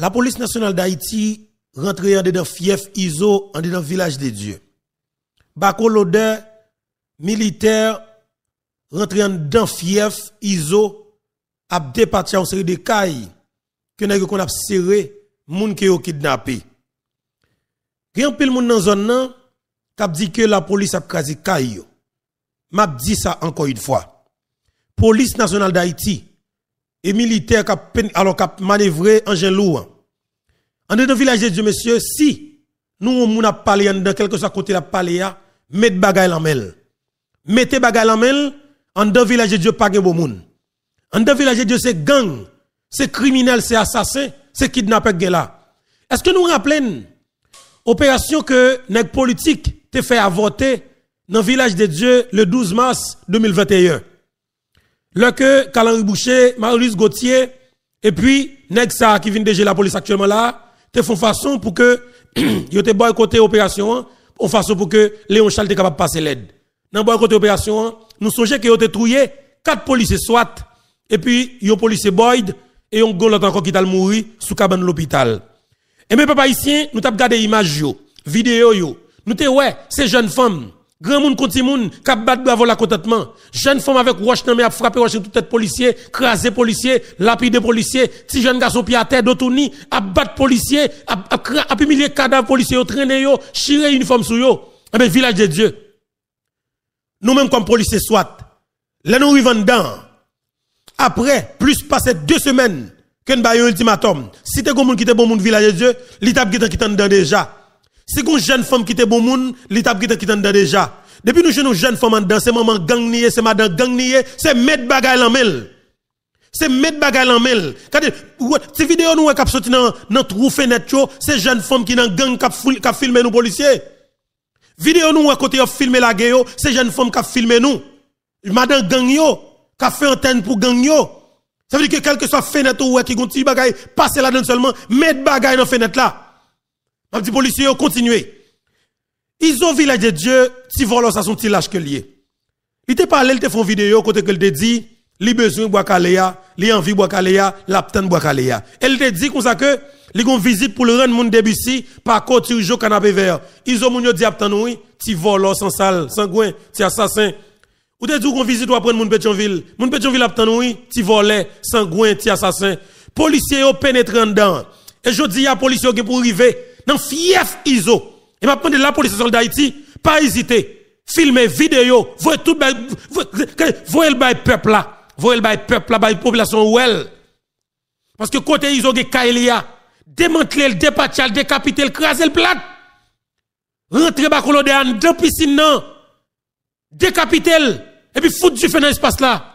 La police nationale d'Haïti rentre en dedans fief ISO, en dedans village de Dieu. Bako l'odeur militaire rentre en dedans fief ISO, a départi en série de cailles que nèg qu'on a serré moun qui yo kidnappé. Gen pile moun dans zone nan k'ap dit que la police a krasé caille. M'a dit ça encore une fois. Police nationale d'Haïti et militaires qui alors qui manœuvré engin lourd. En dedans village de Dieu monsieur, si nous on a parlé dans quelque soit côté la paléa, hein, mettez bagaille en mel. Mettez bagaille en mel en dedans village de Dieu pas gen bon monde. En dedans village de Dieu c'est gang, c'est criminel, c'est assassin, c'est kidnapper gen là. Est-ce que nous rappelons opération que nèg politique te fait avorter dans village de Dieu le 12 mars 2021 le que Calan Boucher, Maurice Gauthier, et puis Nexa qui vient de la police actuellement là, te font façon pour que yo te boycotter opération, en façon pour que Léon Charles soit capable de passer l'aide. Dans de opération, nous songeons que yo te quatre policiers soit. et puis yo policier Boyd et on gol encore qui t'a mourir sous cabane l'hôpital. Et mes papa ici, nous t'avons regardé image yo, vidéo yo. Nous te ouais, ces jeunes femmes Grand monde contre monde, cap bat bravo la contentement. Jeune femme avec roche nan a frappé roche tout tête policier, crasé policier, lapide policier, petit jeune garçon pied à terre d'autouni, a bat policier, a cadavres cadavre policier, yo traîner yo, chirer uniforme sur yo. Eh ben village de Dieu. nous même comme policiers soit, là nous vivons dedans. Après, plus passé deux semaines, que nous eu ultimatum. Si t'es comme qui t'es bon monde village de Dieu, l'étape qui t'en déjà. C'est une jeune femme qui était bon monde, l'étape qui était qui déjà. Depuis nous une jeune femme en dedans, c'est maman gang c'est madame gang c'est mettre bagaille en mêle. C'est mettre bagaille en mêle. Quand ces vidéos nous qui sorti dans notre trou fenêtre, c'est jeune femme qui dans gang qui nous policiers. Vidéo nous côté filmé la gueule, c'est jeune femme qui a nous. Madame gang qui a fait antenne pour gang Ça veut dire que quel que soit fenêtre ou qui gonti bagaille, passer la donne seulement, mettre bagaille dans fenêtre là. Je dis policiers, continuez. Ils ont village de Dieu, si volos ça son petit lâches que lié. Il te parlé, il te font vidéo, côté que te dit, li besoin bois caléa, li envie bois l'aptan bois caléa. Elle te dit comme ça que, li gon visite pour le rendre moun débussi, par côté du canapé vert. Ils ont moun yo dit aptan oui, ti volos sans sale, sangouin, ti assassin. Ou te dit qu'on visite ou apprendre moun Pétionville. Moun Pétionville aptan oui, ti sans sangouin, ti assassin. Policiers ont pénétré dedans. Et je dis qui policiers pour arriver, dans fief ISO. Et maintenant, la police soldat d'Haïti. pas hésiter. Filmer, vidéo, voyez tout, voyez le peuple là. Voyez le peuple là, la population ou elle. Parce que côté ISO, il Kaélia, Démanteler, dépatcher, décapiter, craser le plat. Rentrer bacolo de en dans piscine, non. Décapiter. Et puis foutre du feu dans l'espace là.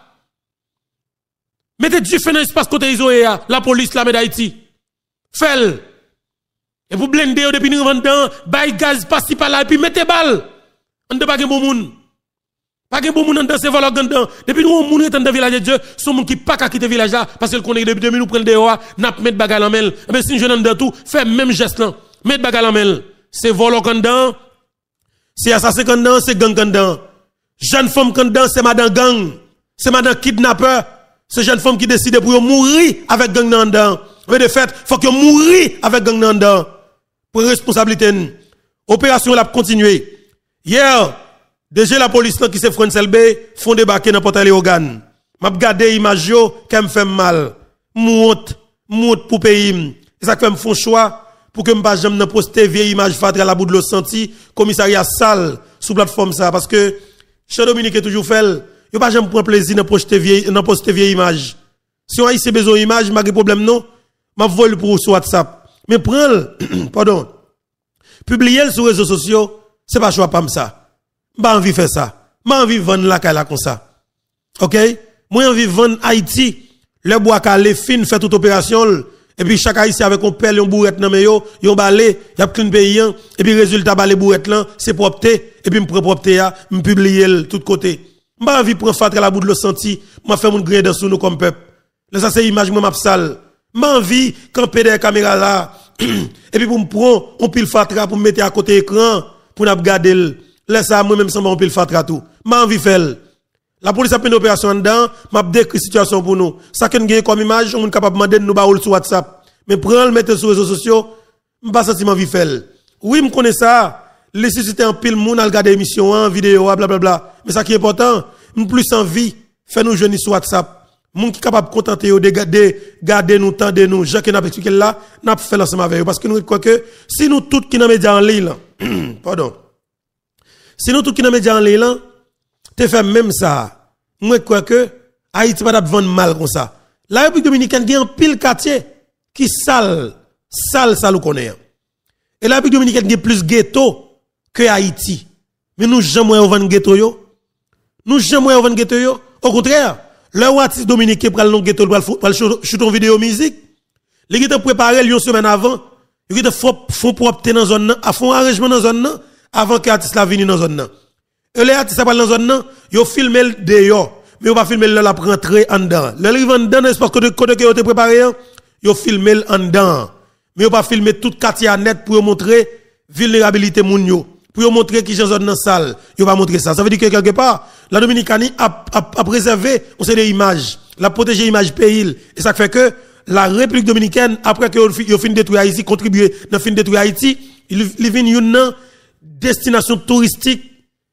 Mettez du feu dans l'espace côté ISO, la police là, mais d'Haïti. fais et vous blendez depuis nous ans, bail gaz, pas par là, et puis mettez balle. On ne pas de bon monde. Pas de bon monde dans ces volants dedans. Depuis nous, on est dans le village de Dieu, ce monde qui pas quitter le village là, parce qu'il connaît depuis 2000, nous prenons des rois, n'a pas mettre bagages en mel. Mais eh si nous, dans de tout, fait même geste là. Mettre bagages en mel. C'est volant dans, c'est assassin dans, c'est gang dans. Jeune femme dans, c'est madame gang. C'est madame kidnappeur. C'est jeune femme qui décide pour mourir avec gang dans. Mais de fait, faut que mourir avec gang dans pour responsabilité. Opération l'a continué. Hier, déjà la police qui s'est se Francelbe font débarquer dans de Organ. M'a regardé image yo qui me fait mal. Moute moute pour pays. C'est ça qui me font choix pour que je jamais pas poster vieille image fatra à la bout de l'eau senti commissariat sale sous plateforme ça parce que chez Dominique est toujours fait yo pas jamais prendre plaisir de poster vieille dans poster vieille image si on a ici besoin image pas de problème non m'a voler pour sur WhatsApp mais prends pardon, publier sur les réseaux sociaux, c'est pas choix comme ça. Pas envie de faire ça. Pas envie de vendre la là comme ça. OK Moi envie de vendre Haïti. Le bois les fin fait toute opération et puis chaque haïtien avec un pelle un bourrette nan yo, yon il y a un pays, hein. et puis résultat les bourrette là, c'est propre. et puis me prends propreté a, hein. me publier tout côté. pas envie de prendre à la bout de le senti, m'a fait mon gré dans sous nous comme peuple. Là ça c'est image moi m'a sale. M'envie camper des caméras là. et puis pour me prendre pile fatra pour me mettre à côté écran pour nous regarder. Laisse ça moi même sans on pile fatra tout. M'envie faire. La police a pris une opération dedans, m'a décrit situation pour nous. Ça qu'on gagne comme image, on est capable de demander nous baoul sur WhatsApp. Mais prends le mettre sur les réseaux sociaux, m'pas sentiment de faire. Oui, je connais ça. Les susciter en pile monde à regarder émission en hein, vidéo hein, blablabla. Bla, bla. Mais ça qui est important, plus envie faire nous jeunes sur WhatsApp gens qui sont capables de contenter, de garder, garder nous, de nous, qui n'a pas expliqué là, n'a pas fait l'ensemble avec eux. Parce que nous, quoi que, si nous tous qui nous médias en ligne, pardon, si nous tous qui nous médias en ligne, te fait même ça, nous, quoi que, Haïti va pas vendre mal comme ça. La République dominicaine, a un pile quartier qui sale, sale, sale, qu'on est. Et la République dominicaine, a plus ghetto que Haïti. Mais nous, jamais on vend ghetto, yo. Nous, jamais on vend ghetto, yo. Au contraire. Le artiste dominicain pral non ghetto pral pral chuton vidéo musique. Les gars préparé une semaine avant. Ils gars font pour obtenir dans zone à arrangement dans zone avant que artiste la vienne dans zone Et les artistes pral dans zone yo filmer dehors mais on va filmer là la rentrer en dedans. Le livre en dedans c'est parce que de côté que ont préparé hein. yo filmer en dedans. Mais on va filmer tout quartier net pour montrer vulnérabilité moun yo pour montrer qui est dans la salle. Ils va montrer ça. Ça veut dire que quelque part, la Dominicanie a, préservé on sait des images, la protégé l'image pays. Et ça fait que la République dominicaine, après que ait fini détruire Haïti, contribué dans fin détruire Haïti, il viennent une destination touristique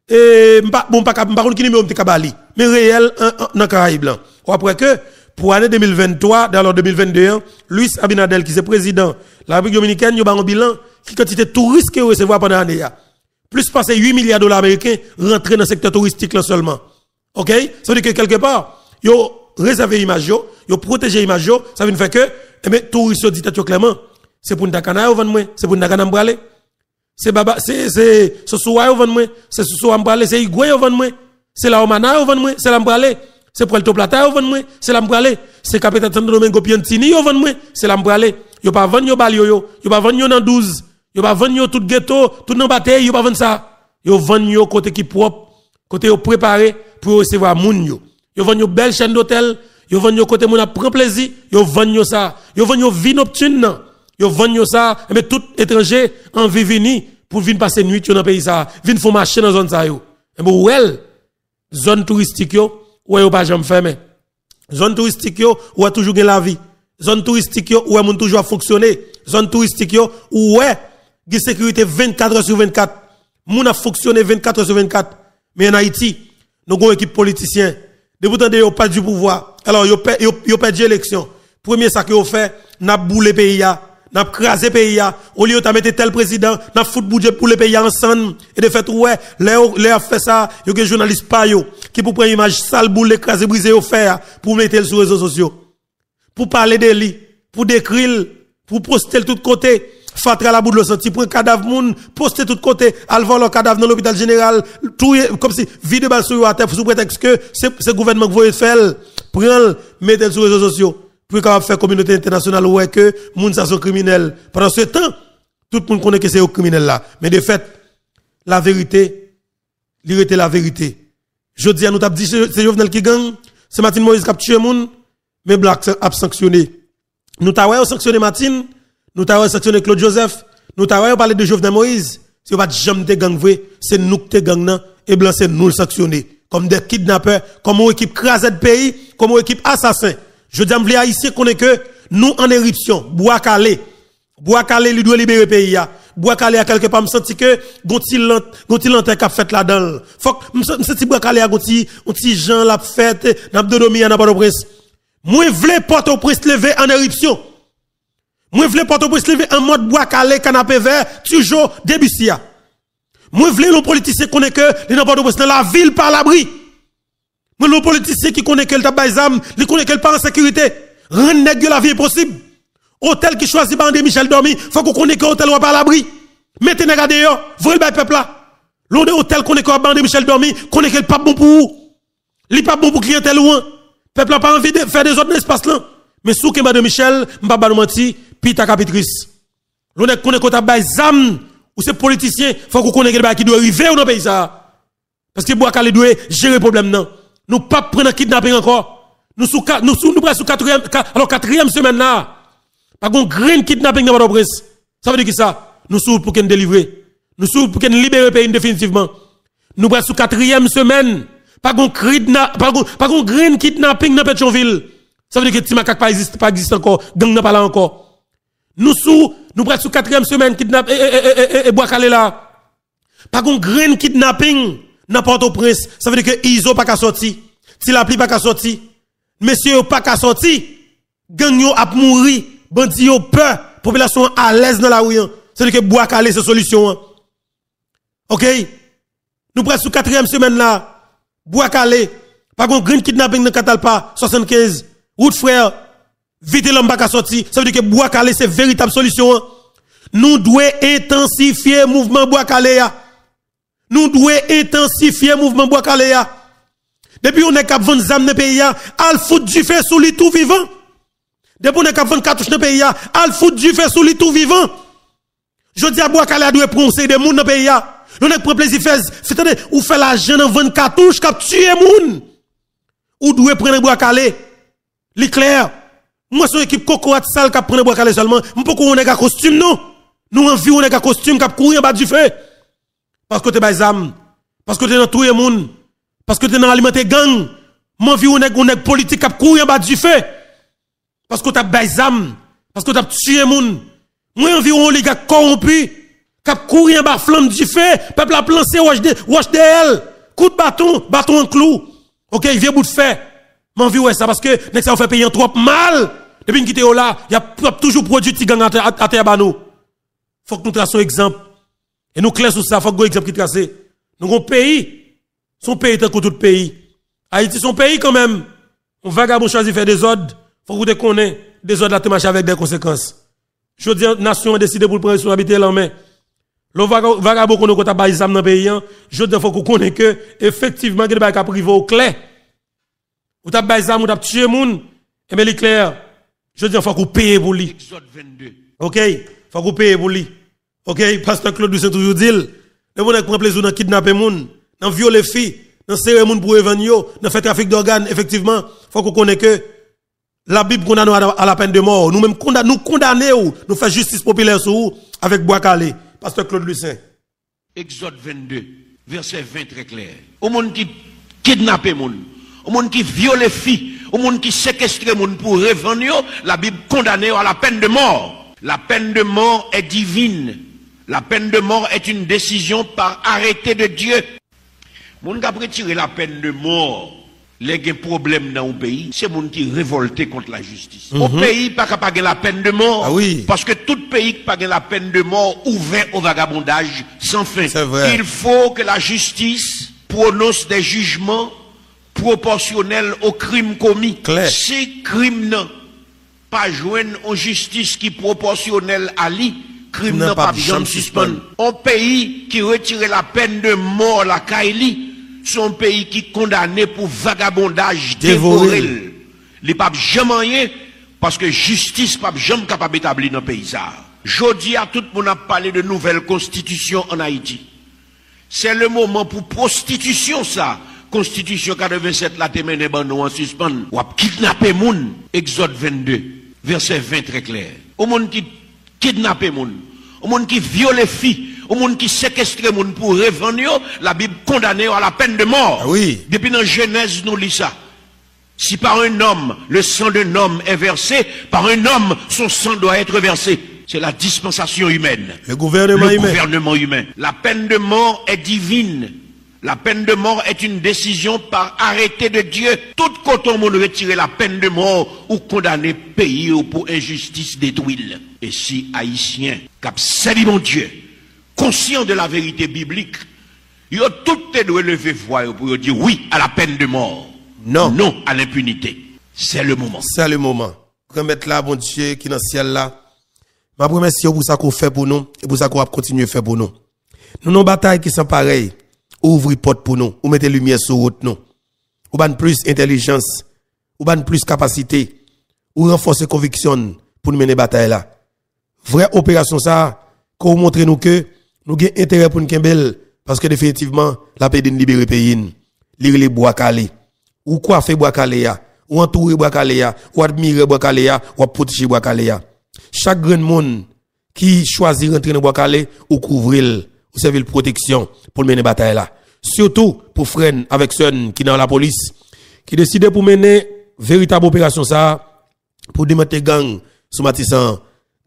et bon pas pas qui numéro de Kabali, mais réel dans Caraïbes Après que pour l'année 2023, dans l'an 2021, Luis Abinadel qui est président de la République dominicaine, il y a un bilan qui quantité de touristes vous recevez pendant l'année plus passer 8 milliards de dollars américains rentrer dans le secteur touristique là seulement. OK Ça veut dire que quelque part, yo réserver réservé yo, yo protéger image yo, ça veut dire que eh bien touristes dit clairement, c'est pour Ndakana yo vendre c'est pour Ndakana m'braler. C'est baba c'est c'est ce soir yo vendre c'est ce soir c'est Igwe yo vendre c'est la Omana yo vendre c'est la m'braler. C'est le Plata yo vendre c'est la m'braler. C'est Capitaine Santo Domingo Piantini yo vendre c'est la m'braler. Yo pas vendre yo bal yo yo, pas vendre yo dans 12 Yo pas vendre tout ghetto, tout non bataille, yo pas vendre ça. Yo vendre yo côté qui propre, côté yo préparé pour recevoir moun yo. Yo vendre yo belle chaîne d'hôtel, yo vendre yo côté moun a prend plaisir, yo vendre yo ça. Yo vendre yo vie nocturne. Yo vendre yo ça, mais eh ben, tout étranger en vini pour venir passer nuit dans pays ça, venir faire marcher dans zone ça yo. Mais eh ben, well, zone touristique yo, ouais yo pas jamais fermé. Zone touristique yo, ouais toujours gain la vie. Zone touristique yo, ouais moun toujours fonctionner. Zone touristique yo, ouais sécurité 24 heures sur 24. Moun a fonctionné 24 heures sur 24. Mais en Haïti, nous avons une équipe politicienne. Depuis que vous pas du pouvoir, alors ils avez perdu l'élection. Premier sac qu'ils ont fait, n'a le pays n'a crasé pays au lieu de mettre tel président n'a fout budget pour le pays ensemble et de fait ouais les a fait ça yo que journaliste pa yo qui pour prendre image sale boule écraser briser faire pour mettre sur les réseaux sociaux pour parler de lui pour décrire pour poster de côté. Fatra la boule le senti, un cadavre moun, poste tout côté, voir le cadavre dans l'hôpital général, tout, comme si, vide balle sur la terre, sous prétexte que c'est, gouvernement que vous voulez faire, le mettez sur les réseaux sociaux, pour qu'on faire communauté internationale, ouais, que, moun ça sont criminels. Pendant ce temps, tout le monde connaît que c'est au criminel là. Mais de fait, la vérité, l'irrité la vérité. Je dis à nous, t'as dit, c'est Jovenel qui gagne, c'est Martin Moïse qui a tué moun, mais Black a sanctionné. Nous t'as sanctionné Martin, nous avons sanctionné Claude Joseph. Nous avons parlé de Jovenel Moïse. Si vous va jamais te gang c'est nous qui te gang et eh blanc c'est nous le sanctionner. Comme des kidnappeurs, comme une équipe crasée de pays, comme une équipe assassin. Je dis à les haïtiens qu'on est que nous en éruption, bois calé. Bois calé, lui doit libérer le pays. Bois calé à quelque part, me senti que gontil a qu'a fait là-dedans. Faut me senti bois calé à gontil, petit gens la fête, n'a pas de domi, n'a de presse. Moi, porte au prises levé en éruption. Moi, voulais Port-au-Prince un en mode bois calé, canapé vert, toujours débussia. Moi, voulais nos politiciens connaît que les port au la ville par l'abri. Moi, nos politiciens qui connaît que le zam, les connaît que pas en sécurité. Rien de la vie est possible. Hôtel qui choisit par Michel Dormi, faut qu'on connaît que hôtel ou par l'abri. Mettez les dehors, voyez le peuple là. L'on hôtel qu'on est qu'on Michel Dormi, connaît est qu'elle pas bon pour vous. Li pas bon pour clientèle loin. Peuple n'a pas envie de faire des autres espaces là. Mais sous que de Michel, m'pas pas mentir, pita capitrice. L'on est connu quand contre bail zam ou c'est politicien, faut qu'on connaisse les qui doit arriver dans le pays ça. Parce que Boakale doit gérer le problème non. Nous pas prendre kidnapping encore. Nous sous nous sous nous sous quatrième alors quatrième semaine là. Pas qu'on green kidnapping dans presse. Ça veut dire que ça nous sommes pour qu'on délivrer. Nous sommes pour qu'on libérer le pays définitivement. Nous sommes sous quatrième semaine. Pas qu'on green kidnapping dans Petionville, Ça veut dire que Timakak pas existe pas existe encore. Gang n'a pas là encore. Nous sous, nous prenons sous quatrième semaine kidnap et, et, et, et, là. Pas qu'on grain kidnapping n'importe au prince. Ça veut dire que Iso pas qu'à sortir. Si pli pas qu'à sortir. Monsieur pas qu'à sorti Gang a mouri. Bandi yo peur. Population à l'aise dans la rue. Hein. Ça veut dire que bois c'est solution. Hein. Ok? Nous prenons sous quatrième semaine là. Bois calé. Pas qu'on grain kidnapping dans Catalpa 75. Route frère vite l'homme pas sortir, ça veut dire que bois calé, c'est véritable solution. Hein. Nous devons intensifier le mouvement bois calé. Hein. Nous devons intensifier le mouvement bois calé. Hein. Depuis on est cap vendre zam dans pays, al fout du fait sous les tout vivant. Depuis on est cap vendre cartouche dans pays, al fout du fait sous les tout vivant. Je dis à bois calé doit prononcer des monde dans pays. On est prendre plaisir fait c'est ou fait la dans vendre cartouche cap tuer monde. Ou doit prendre bois calé. L'éclair. Moi, c'est une équipe à sale qui prend le bois calé seulement. Je ne peux qu'on est un costume, non? Nous, on vit, on est un costume qui courir en bas du feu. Parce que tu t'es baisam. Parce que tu es dans tout le monde. Parce que tu es dans l'alimenté gang. Je vie, on est, on est politique qui courir en bas du feu. Parce que tu t'as baisam. Parce que t'as tué le monde. Moi, on vit, on est corrompu. Qui courir en bas flamme du feu. Peuple a plancé, watch de Coup de bâton, bâton en clou. Ok, vient bout de fait. Mon ouais, ça, parce que, nest ça, on fait payer trop mal. Depuis qu'il est là, il y a toujours produit qui gang à terre à bah, nous. Faut que nous traçons exemple. Et nous clés sur ça, faut que l'exemple qui tracé. Nous avons pays. Son pays est un tout pays. Haïti, son pays quand même. On vagabond choisit faire des ordres. Faut que vous connaissez. Des ordres là, te avec des conséquences. Je dis, nation a décidé pour le prendre responsabilité là, mais. Le vagabond qu'on a baillé dans le pays, hein. je dis, faut vous vous que, effectivement, il y a des privé au clair. Vous t'as des ou t'as tué moun. Et eh bien, il est clair. Je dis, il faut qu'on paye pour lui. Exode 22. OK Il faut qu'on paye pour lui. OK Pasteur Claude Lucin toujours dit, le monde prend plaisir dans kidnapper monde, dans violer filles, dans serrer monde pour évanouir, dans faire trafic d'organes, effectivement, il faut qu'on connaisse que la Bible condamne à la peine de mort. Nous-mêmes nous condamnons, nous faisons justice populaire sur vous avec Bois Pasteur Claude Lucin. Exode 22, verset 20 très clair. Au monde qui kidnappe monde, au monde qui viole filles, au monde qui séquestre monde pour revendre la Bible condamne à la peine de mort. La peine de mort est divine. La peine de mort est une décision par arrêté de Dieu. monde qui a retiré la peine de mort, les problèmes dans le pays, c'est monde qui révolté contre la justice. Mhm. Au pays, pas qu'à pas la peine de mort. Ah parce que tout pays qui pas la peine de mort ouvert au vagabondage sans fin. Il faut que la justice prononce des jugements proportionnel au crime commis. Ces Si crime pas joué en justice qui proportionnelle à lui, crime n'a pas besoin suspendre. Un pays qui retire la peine de mort la Kaili, son pays qui condamné pour vagabondage dévoré. Les papes jamais rien parce que justice pas jamais capable d'établir dans le pays ça. à tout le monde a parlé de nouvelle constitution en Haïti. C'est le moment pour prostitution ça. Constitution 87 la témène mene en suspens. kidnapper moun. Exode 22, verset 20 très clair. Au monde qui kidnappe moun, au monde qui viole filles, au monde qui séquestre moun pour revenir, la Bible condamné à la peine de mort. Ah oui. Depuis dans Genèse nous lisons ça. Si par un homme, le sang d'un homme est versé, par un homme, son sang doit être versé. C'est la dispensation humaine. Le gouvernement, gouvernement humain. La peine de mort est divine. La peine de mort est une décision par arrêté de Dieu. Tout coton monde retirer la peine de mort ou condamner pays ou pour injustice détruite. Et si Haïtiens, cap mon Dieu, conscient de la vérité biblique, ils ont tout levé lever voix pour dire oui à la peine de mort. Non. Non à l'impunité. C'est le moment. C'est le moment. Remettre là, bon Dieu, qui dans le ciel là. Ma pour ça qu'on fait pour nous et pour ça qu'on va continuer à faire pour nous. Nous, nos batailles qui sont pareilles ouvre porte pour nous, ou mettez lumière sur route nous. Ou ban plus intelligence, ou ban plus capacité, ou renforcer conviction pour nous mener bataille là. Vraie opération ça, qu'on montre nous que nous avons intérêt pour nous kembel, parce que définitivement, la paix de les pays, lire les bois calés. Ou quoi fait bois ya, ou entourer bois ya, ou admirer bois ya, ou protéger bois ya. Chaque grand monde qui choisit rentrer dans bois calé, ou couvrir vous servir de protection pour mener bataille là. Surtout pour Fren avec ceux qui dans la police, qui décident pour mener véritable opération ça, pour démonter gang sous Matissan,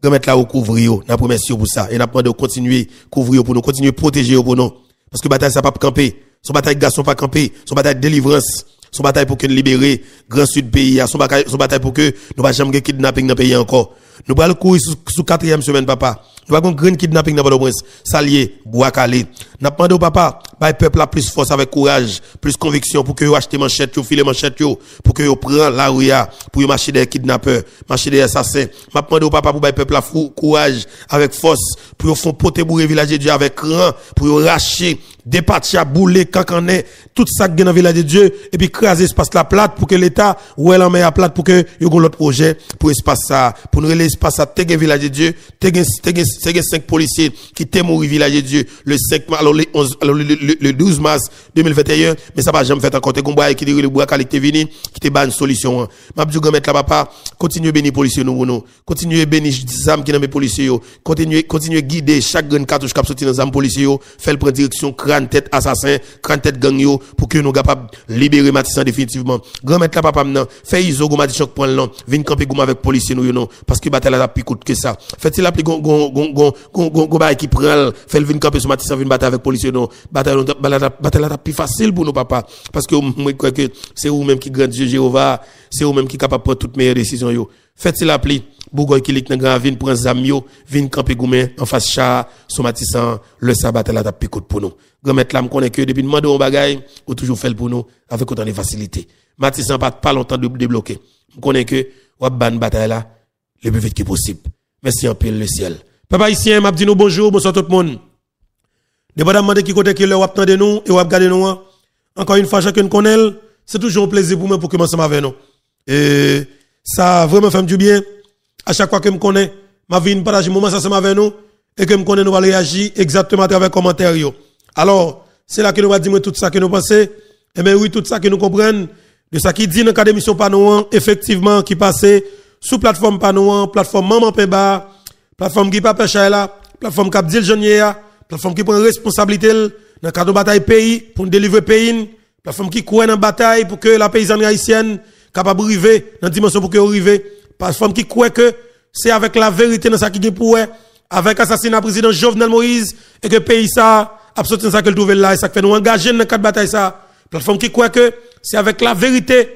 mettre là au couvrir, n'a promesse pour ça, et n'a pas de continuer couvrir pour nous, continuer protéger pour nous. Parce que bataille ça pas camper, son bataille garçon pas camper, son bataille délivrance, son bataille pour que libérer grand sud pays, son bataille, pour que nous pas jamais kidnapping dans le pays encore. Nous pas courir sous quatrième semaine, papa. Nous allons grand kidnapping dans le prince Salier, Bois Calais. Nous pas au papa, bah peuple a plus force avec courage, plus conviction pour que yo achete manchette yo, file manchette yo, pour que yo prend la rue pour qu'il marcher des kidnappeurs, marcher des assassins. M'a demande au papa pour bah peuple a fou, courage avec force pour yo font poter boure village de Dieu avec cran, pour yo racher dépatcher bouler est tout ça qui dans village de Dieu et puis craser espace la plate pour que l'état ou elle en met à plate pour que yo ait l'autre projet pour espace ça, pour nous relayer espace ça, t'es village de Dieu, t'es t'es 5 policiers qui t'aiment mort village de Dieu le 5 alors les 11 alors le, le 12 mars 2021, mais ça va jamais fait encore. côté combat qui le bois qualité vini, qui te bat solution. Ma grand mettre la papa, continuez bénir policiers nous nous. Continuez bénir zam qui dans mes policiers. Continuez continuez guider chaque grande cartouche qui sorti dans zam policiers, fait le prendre direction crâne tête assassin, crâne tête gang yo pour que nous capable libérer Matissan définitivement. Grand mettre la papa maintenant, fait iso go choc point long vin camper goma avec policiers nous non parce que bataille la plus coûte que ça. Fait il la plus gon gon gon gon gon gon qui prend, fait le vin camper sur Matissan vin battre avec policiers non. Bataille bataille est plus facile pour nous, papa. Parce que c'est vous-même qui grand Dieu Jéhovah, c'est vous-même qui capable de prendre toutes meilleures décisions. Faites-le appli. Bougoy qui lik grand vin un zamio, vin camper goumen en face chat somatissant le sabbat la tap picote pour nous. Grand mettre là me connaît que depuis de on bagaille, ou toujours fait pour nous avec autant de facilité. Matissant pas pas longtemps de débloquer. Me connaît que ou ban bataille là le plus vite que possible. Merci en pile le ciel. Papa ici, m'a dit nous bonjour, bonsoir tout le monde. Ne pas demander qui côté qui le wap de nous et wap de nous. Hein. Encore une fois, chacun connaît. C'est toujours un plaisir pour moi pour commencer avec nous. Et ça vraiment fait du bien. À chaque fois que me connais, ma vie partage moment ça avec nous et que me connais nous allons réagir exactement à travers commentaires Alors, c'est là que nous va dire tout ça que nous pensons. Et eh bien oui, tout ça que nous comprenons de ça qui dit dans cadre d'émission Panouan, effectivement, qui passait sous plateforme Panouan, plateforme Maman Péba, plateforme Guy Papecha la plateforme Cap plateforme qui prend responsabilité dans le cadre de bataille pays pour délivrer pays, plateforme qui croit dans bataille pour que la paysanne haïtienne capable arriver dans dimension pour que arrive, plateforme qui croit que c'est avec la vérité dans ça qui est pour avec assassinat président Jovenel Moïse et que pays ça absolument ça que le là et ça fait nous engager dans cadre bataille ça. Plateforme qui croit que c'est avec la vérité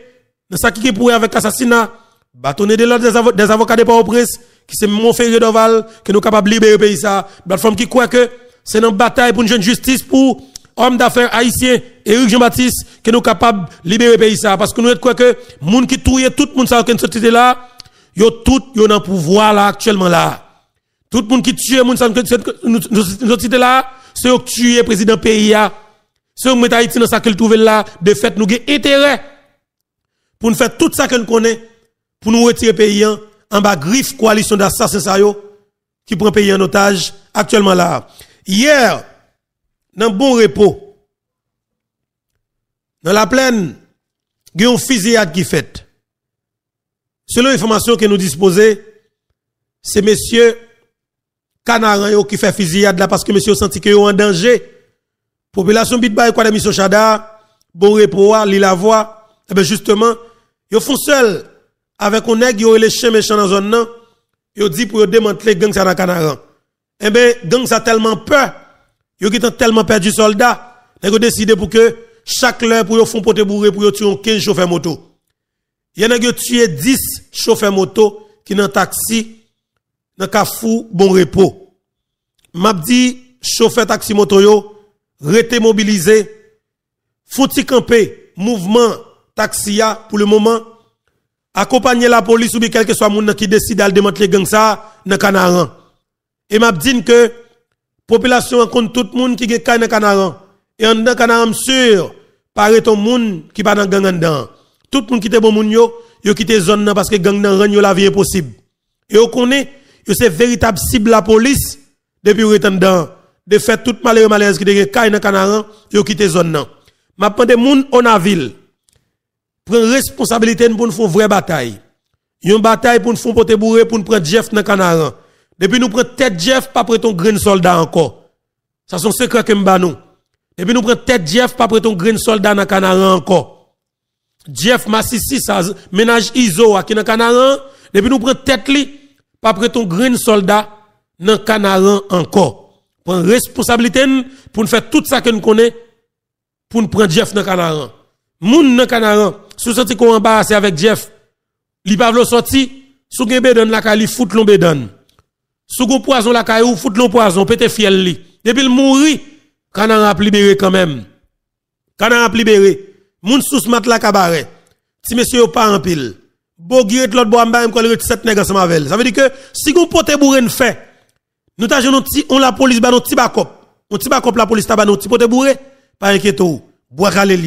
dans ça qui est avec l'assassinat, bâtonné de l'ordre des, avocats des pauvres presse qui c'est mon ferré d'Oval que nous sommes capables de libérer le pays ça. Plateforme qui croit que c'est dans bataille pour une jeune justice pour homme d'affaires haïtien Éric Jean-Baptiste que nous capable libérer pays ça parce que nous croyons que monde qui touye tout monde ça cette société là yo tout yo dans pouvoir là actuellement là tout monde qui tue monde ça société là c'est au tuer président pays là c'est mettre Haïti dans ça qu'il trouve là de fait nous avons intérêt pour nous faire tout ça que nous connaît pour nous retirer pays hein, en bas griffe coalition d'assassins qui prend pays en otage actuellement là Hier, dans bon repos, dans la plaine, il y a une fusillade qui fait. Selon l'information que nous disposons, c'est monsieur Canaran qui fait fusillade là parce que monsieur senti que un danger. Population Bitbay, quoi de monsieur Chada, bon repos, à ah, voix. Et eh bien justement, ils font seul avec un nègre, ils ont les chiens méchants dans la zone, ils dit pour démanteler gang ça dans Canaran eh bien, gang a tellement peur, yo qui ont tellement perdu soldat, ils ont décidé pour que chaque l'heure pour yo font pote bourré pour yo tuer 15 chauffeurs moto. Il y en a qui tué 10 chauffeurs moto qui dans taxi, dans kafou, bon repos. M'a dit, chauffeur taxi moto yo, rete mobilisé, fouti camper, mouvement taxi pour le moment, accompagner la police ou bien quel que soit monde qui décide à démanteler gang ça, dans Canaran. Et m'a dit que population compte tout le monde qui est dans canaran. Et en je canaran, sûr, pare ton monde qui pas dans gang en Tout le monde qui est bon il yo, yo quitte zone parce que gang dans la vie est possible. Et on connaît, yo c'est véritable cible la police depuis ou dans De fait tout le malaise qui est dans canaran, yo quitte zone nan. M'a des gens on a ville. Prend responsabilité pour nous faire une vraie bataille. Une bataille pour nous faire te bourré pour nous prendre Jeff dans canaran. Depuis nous prenons tête Jeff, pas prêt ton green soldat encore. Ça sont secret que m'ba nous. Depuis nous prenons tête Jeff, pas prêter ton green soldat dans Canaran encore. Jeff Massissi, ça ménage Iso qui dans Canaran. Depuis nous prenons tête li, pas prenons ton green soldat dans Canaran encore. Prenons responsabilité pour nous faire tout ça que nous connaissons pour nous prendre Jeff dans Canaran. Moun dans Canaran, sous senti qu'on embarrassé avec Jeff, li pas sorti, sous gen bedon la kali, fout l'on bedon. Sous poison la caillou, fout l'on poison, pété fiel li. Depuis le mouri, canan rap libéré quand même. Canan rap libéré. Moun sous mat la cabaret. Si monsieur pas en pile. Bo giret l'autre bois m'ba m'kol set sept nèg Ça veut dire que si gon pote bourré fait, nous tajon ti on la police ba non ti On ti la police ta ba non ti pote bourré. Pas inquiète ou. Bois calé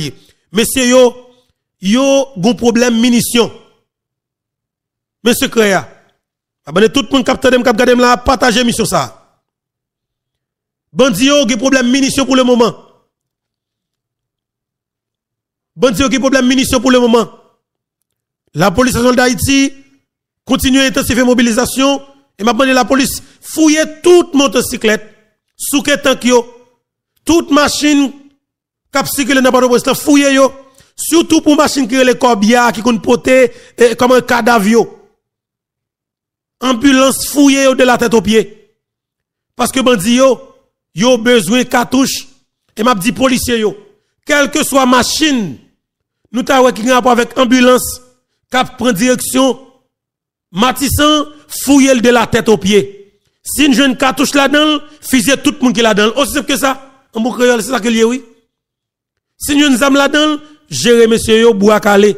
Monsieur yo yo gon problème munition. Monsieur Créa, Abonnez ah, tout le monde qui a partagé la là, partagez mission ça. Bandi yo, qui problème munitions pour le moment. Bandi yo, qui problème munitions pour le moment. La police nationale d'Haïti continue à intensifier mobilisation et maintenant la police fouiller toute motocyclette, souke tank yo, toute machine qui circulé dans le fouille fouiller yo, surtout pour machines qui ont les corbia qui compte porter comme un cadavre ambulance fouillez-le de la tête aux pieds. Parce que bandi yo, yo besoin cartouche. Et m'a dit policier yo, quelle que soit machine, nous ta qui avec ambulance, cap prend direction, Matissan le de la tête aux pieds. Si une jeune cartouche là-dedans, fusez tout le monde qui là-dedans. Aussi simple que ça, en boucle, c'est ça que oui. Si une zame là-dedans, gérer monsieur yo, bois calé.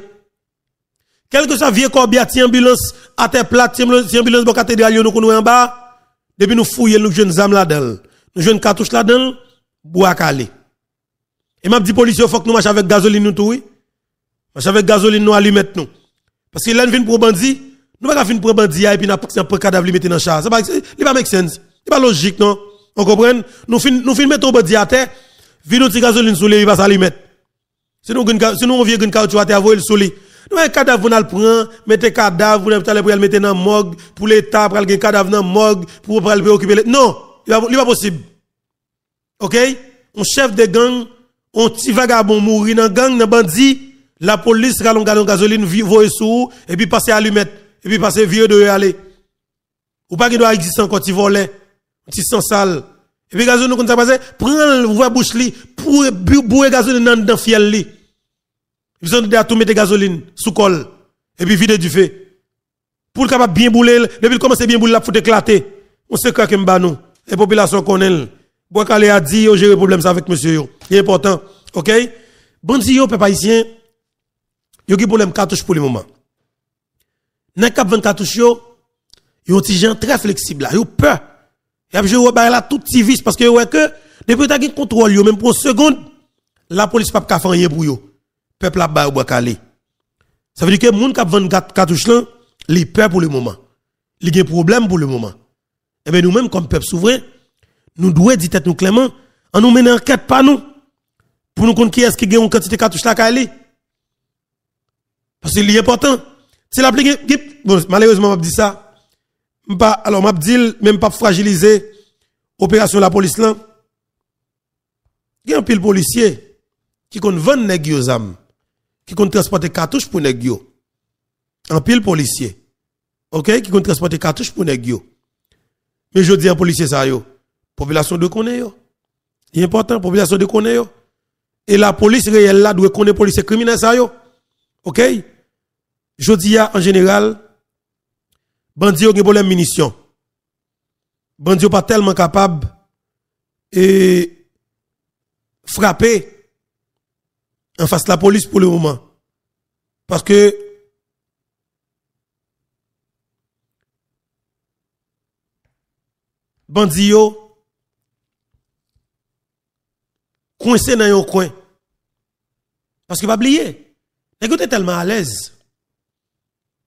Quel que soit vieux corps, ambulance, à terre plate, ti ambulance, bon cathédrale, nous nous en bas. Depuis nous fouiller nous jeunes âmes là-dedans. Nous jeunes cartouches là-dedans, bois calé. Et m'a dit policier, faut que nous marchions avec gasoline, nous tout, oui. Marche avec gasoline, nous allumette nous. Parce que là, nous venons pour bandit, nous pas venir pour bandit, et puis nous pas cadavre, mettre dans le char. Ça pas, pas make sense. C'est pas logique, non. on comprend Nous fin, nous fin mettre au bandit à terre, vide notre gazoline sous les, il va s'allumer. Si nous, si nous, on vient, tu va à terre, le soleil. Nous un cadavre vous le prend, mettez cadavre pour le mettre dans morgue pour l'état pour un cadavre dans morgue pour le occuper. Non, il n'est pas possible. OK Un chef de gang, un petit vagabond mourir dans gang, dans bandit, la police rallonge galon gasoline voyer sous et puis passer à lui mettre et puis passer vieux de aller. Ou pas qu'il doit exister quand tu vole. petit sans sale. Et puis gazon nous comme ça passer, prends le bouche li pour bouer gazon dans dans fiel ils ont dit à tout mettre gasoline sous col et puis vider du feu. Pour le capable bien bouler, depuis commence bien bouler, il faut éclater. On sait quoi que m'ba nous. Les populations connaissent. Bois calé a dit, j'ai des problèmes avec monsieur. C'est important. OK? si yo, peuple haïtien, yo qui problème cartouche pour le moment. Dans cap 20 touches yo, yo gens très flexibles. là, yo peur. Y a je ba là tout petit vis parce que ouais que depuis ta qui contrôle yo même pour une seconde, la police pas ka faire rien pour yo peuple a baillé ou bois Ça veut dire que moun kap 24 cartouches là, li peur pour le moment. a un problème pour le moment. Et eh bien nous-mêmes comme peuple souverain, nous devons dire tête nous clairement, en nous menant enquête pas nous pour nous connaître qui est-ce qui gagne une quantité cartouches là Kali. Parce que c'est important. C'est la bon malheureusement je dis ça. alors je dis... même pas fragiliser opération la police là. Il y a un pile policier qui compte 20 nèg aux zam qui compte transporter cartouche pour nèg En pile policier. OK, qui compte transporter cartouche pour nèg Mais je dis à policier ça yo, population de connaît yo. C'est important population de connaît Et la police réelle là doit connaître police criminel ça yo. OK Je dis à en général bandi yo gen problème munitions. Bandi pas tellement capable et frapper en face de la police pour le moment. Parce que Bandit... Coincé dans un coin. Parce que pas oublier, les tellement à l'aise.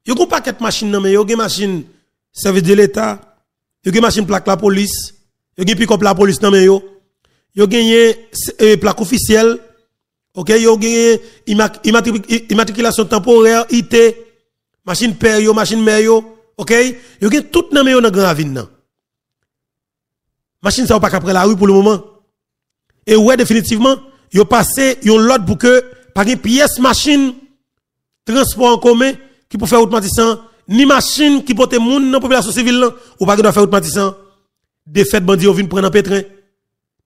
Ils un pas de machine, mais yo une machine machines service de l'État, y une machine machines plaque la police, y a des pick-up la police, ils ont des plaque officielle. OK, yo gagné immatriculation temporaire IT, machine père yo, machine mère yo, OK? Yo gen tout nan yo dans grand ravine nan. Machine ça pas après la rue pour le moment. Et ouais définitivement, yo passé yon lot pour que pas une pièce machine transport en commun qui pour faire automatisant ni machine qui porte moun dans population civile là, ou pas doit faire automatisant. Défaite bandi yon vin prendre un pétrin.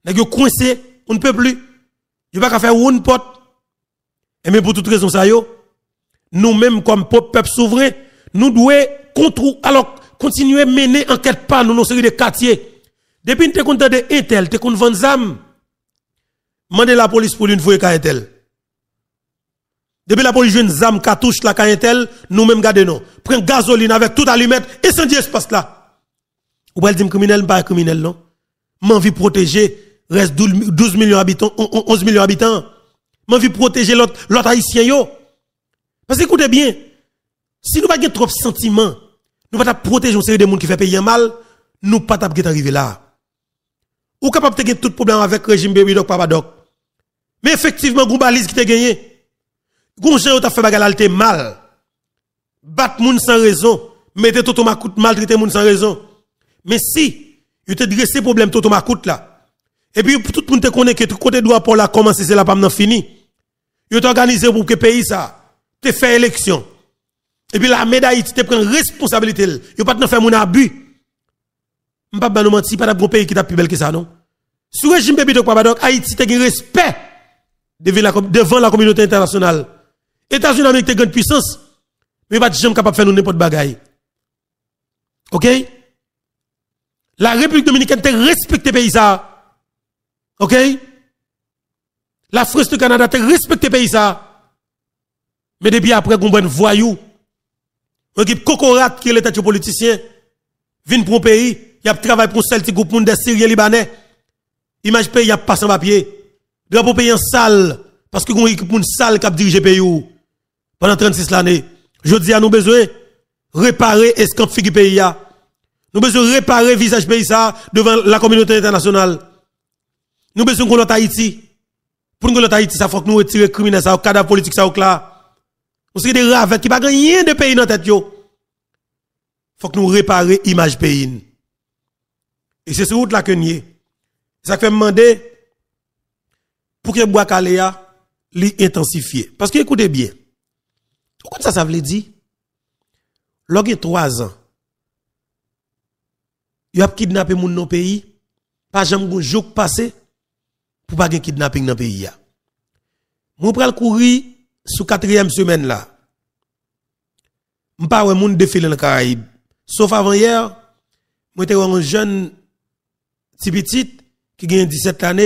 Nèg yo coincé, on ne peut plus vais pas faire une porte. Et mais pour toute raison ça yo, nous-mêmes comme peuple souverain, nous devons continuer alors continuer mener enquête par nous nos série de quartiers. Depuis nous avons de Intel, te compte vendre zam. Mandez la police pour une fois qu'à Intel. Depuis la police jeune zam touche la Intel, nous-mêmes gardons, nous. Prend gasoline avec tout allumette et sans espace là. Ou pouvez dire criminel pas criminel non. M'envie protéger reste 12 millions d'habitants, 11 millions d'habitants. M'en veux protéger l'autre, haïtien yo. Parce que écoutez bien, si nous pas trop sentiments, nous pas protéger une série de monde qui fait payer mal, nous pas arriver là. Ou capable de tout problème avec le régime baby doc papa Mais effectivement, gon qui t'a gagné. Gon ou t'a fait bagal mal. Bat moun sans raison, mettez toto makout maltraiter moun sans raison. Mais si, yon te dressé problème toto makout là, et puis, tout le monde te connaît que tout côté droit pour la commencer, c'est la maintenant fini. Ils ont organisé pour que pays ça, te fait élection. Et puis, la médaille, tu te prends responsabilité. Ils pas te faire mon abus. Je ne vais pas nous mentir, pas d'un pays qui t'a plus belle que ça, non? Sous le régime de Papadoc, bah, Haïti a un respect devant la communauté internationale. États-Unis ont une grande puissance, mais pas jamais capable de faire n'importe bagaille. OK? La République dominicaine te respecte pays ça. OK La France du Canada te respecte pays ça. Mais depuis après qu'on prend voyou, une équipe cocorate qui est l'état politicien, vient pour un pays, il y a travail pour un petit groupe des Syriens libanais. Image pays, il y a pas sans papier. Drapeau pays en sale parce que une équipe une sale qui a dirigé pays pendant 36 l'année. Je dis à nous besoin réparer du pays Nous besoin réparer visage pays ça devant la communauté internationale. Nous besoin qu'on l'autre Haïti. Pour nous l'autre Haïti, ça faut que nous retirions criminels, ça, cadre politique, ça, là. On se des ne qui pas rien de pays dans tête, yo. Faut que nous réparions l'image pays. Et c'est ce route là que nous Ça fait demander pour que bois caléa intensifier. Parce que écoutez bien. Pourquoi ça, ça veut dire? Lorsque trois ans, il a kidnappé mon pays, pas jamais un jour passé, pour pas de kidnapping dans le pays. Mon pral courir sous quatrième semaine là. parle ouais moun défilé dans Caraïbe. Sauf avant hier, moi un jeune petit qui a 17 ans,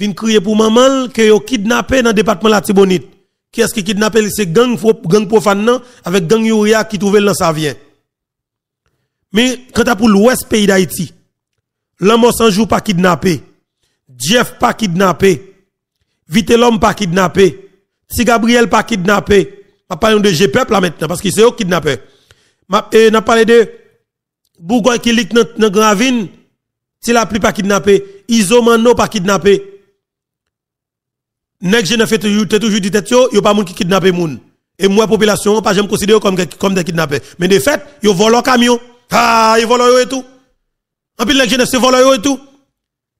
Vin crier pour maman que yo kidnappé dans le département la Tibonite. Qui est-ce qui kidnappé c'est gang gang profane avec gang Yuria qui trouvait dans sa vie. Mais quand t'as pour l'ouest pays d'Haïti, l'homme sans joue pas kidnappé. Jeff pas kidnappé. Vite l'homme pas kidnappé. Si Gabriel pas kidnappé. Je parle de GPEP là maintenant parce qu'il c'est eux kidnappé. Je parle de Bougoy qui lit dans Gravine. Si la pluie pas kidnappé. Iso Mano pas kidnappé. Nèg je fait toujours toujours dit tête yo, yo pas moun ki kidnappé moun. Et moi population pas j'aime considérer comme comme des kidnappés. Mais de fait, yo volent camion. Ah, ils volent et tout. En plus, je ne se volent et tout.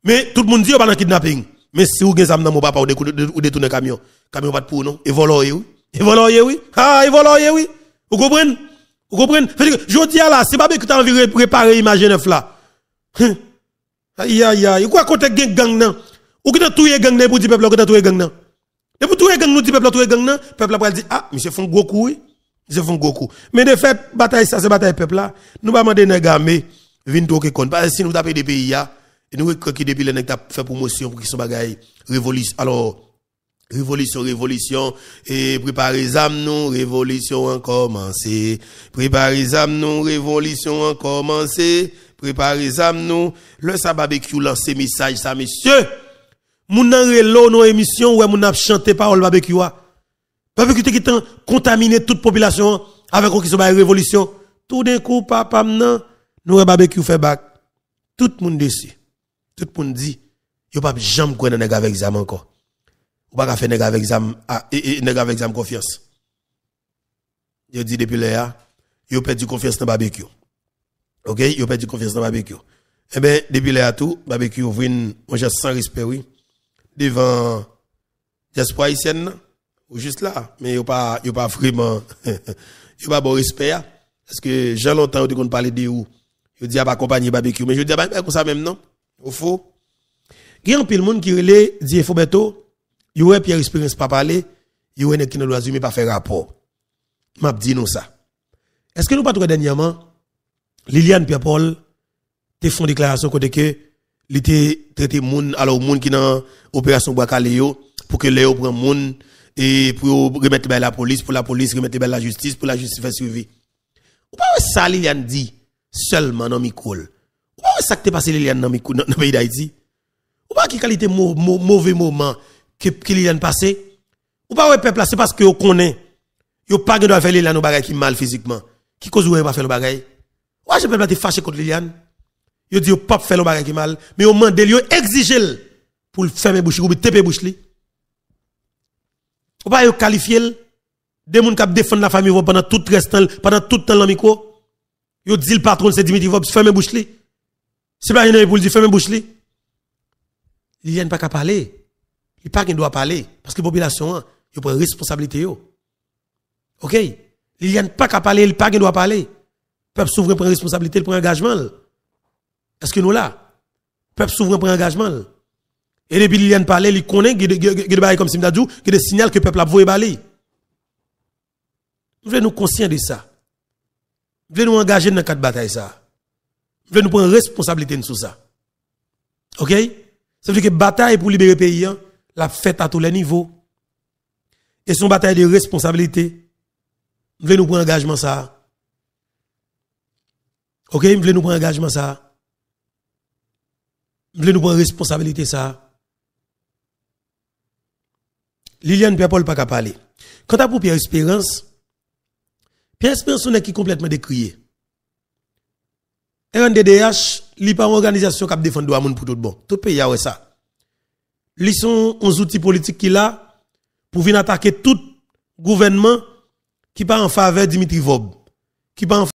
Mais tout le monde dit, a pas dans kidnapping. Mais si vous avez dans mon papa ou détourner camion, camion pas pour nous. Et voler, oui. Et voler, oui. Ah, et voler, oui. Vous comprenez? Vous comprenez? Je dis là, c'est pas bien que tu as envie de préparer image 9 là. Hein? Aïe, aïe, aïe. Quoi qu'on gang gang Ou qui a as tué gang pour dire peuple, que tu as tué gang Et pour tuer gang nous, dit peuple, tué gang Le peuple va dit, ah, monsieur font gros coup, oui. Monsieur font gros coup. Mais de fait, bataille ça, c'est bataille peuple là. Nous pas demander nèg gamme. vinn tout qui compte. Parce que si nous taper des pays là, et nous, quand depuis le pas fait promotion pour qu'ils soient bagaille révolution. Alors révolution révolution et préparez vous nous révolution a commencé. Préparez vous nous révolution a commencé. Préparez vous nous le sa barbecue lance message ça messieurs. mon nan relo nos émissions ou mon pas chanté parole barbecue a. Barbecue qui contaminé toute population avec qui sont révolution. Tout d'un coup papa m'nan, nous barbecue fait back. Tout le monde dessus. Tout le monde dit, yo pas jamais quoi nèg avec examen encore. Ou pas faire nèg avec examen ah, et avec examen confiance. Je dit depuis là, yo perdu confiance dans barbecue. OK, yo perdu confiance dans barbecue. Eh ben depuis là tout, barbecue vinn on geste sans respect oui devant diaspora Haïtien. ou juste là, mais yo pas yo pas vraiment yo pas bon respect ah. parce que j'ai longtemps on parler de où. Je dis à ah, pas accompagner barbecue mais je dis pas bah, bah, comme ça même non. Au faux. Il y a un de monde qui relè dit Fobeto, il y a Pierre Espérance pas parler, il y a qui ne mais pas faire rapport. M'a dit nous ça. Est-ce que nous pas trouvé dernièrement Liliane Pierre Paul te font déclaration côté que il était traité moun alors moun qui dans opération Bois-Caléo pour que Léo prend moun et pour remettre la police pour la police remettre la justice pour la justice faire suivi. Ou pas ça Liliane dit seulement dans micro. Ou ça qui passé Liliane dans le pays d'Haïti Ou pas qui qualité mauvais moment que, que Liliane passé Ou pas le peuple c'est parce que vous connaissez. Vous pas de faire Liliane ou bagay qui mal physiquement. Qui cause ou pas faire le bagay Ou pas peuple est fâché contre Liliane Vous dit pas faire le bagay qui mal, mais vous mandez, vous exigez pour fermer bouche, ou taper bouche li. Ou pas vous qualifier des gens qui défendent la famille pendant tout le temps, pendant tout le temps l'amico. Vous dit le patron c'est Dimitri vous fermez bouche li n'est pas une pour lui fermez bouche li. Il n'y a pas qu'à parler. Il n'y a pas qu'il doit parler parce que la population hein, il prend responsabilité OK Il n'y a pas qu'à parler, il n'y a pas qu'il doit parler. Le peuple souverain prend responsabilité, il prend engagement. Est-ce que nous là Le peuple souverain prend engagement. Et depuis qu'il y a parlé, il connaît que de comme Simdadou, que des signal que le peuple a voué balé. Nous voulons nous conscient de ça. Nous voulons nous engager dans quatre batailles ça. Nous nous prendre responsabilité sur ça. OK Ça veut dire que bataille pour libérer le pays, hein, la fête à tous les niveaux. Et son bataille de responsabilité. Nous nous prendre engagement ça. OK Nous veut nous prendre engagement ça. Nous veut nous prendre responsabilité ça. Liliane Pierre-Paul pas qu'à parler. Quant à pour Pierre Espérance, Pierre Espérance, on est complètement décrié. RNDDH, n'est pas une organisation qui défend droit pour tout bon. Tout pays a ça. Ce sont un outil politique qui là pour venir attaquer tout gouvernement qui pas en faveur Dimitri Vob, qui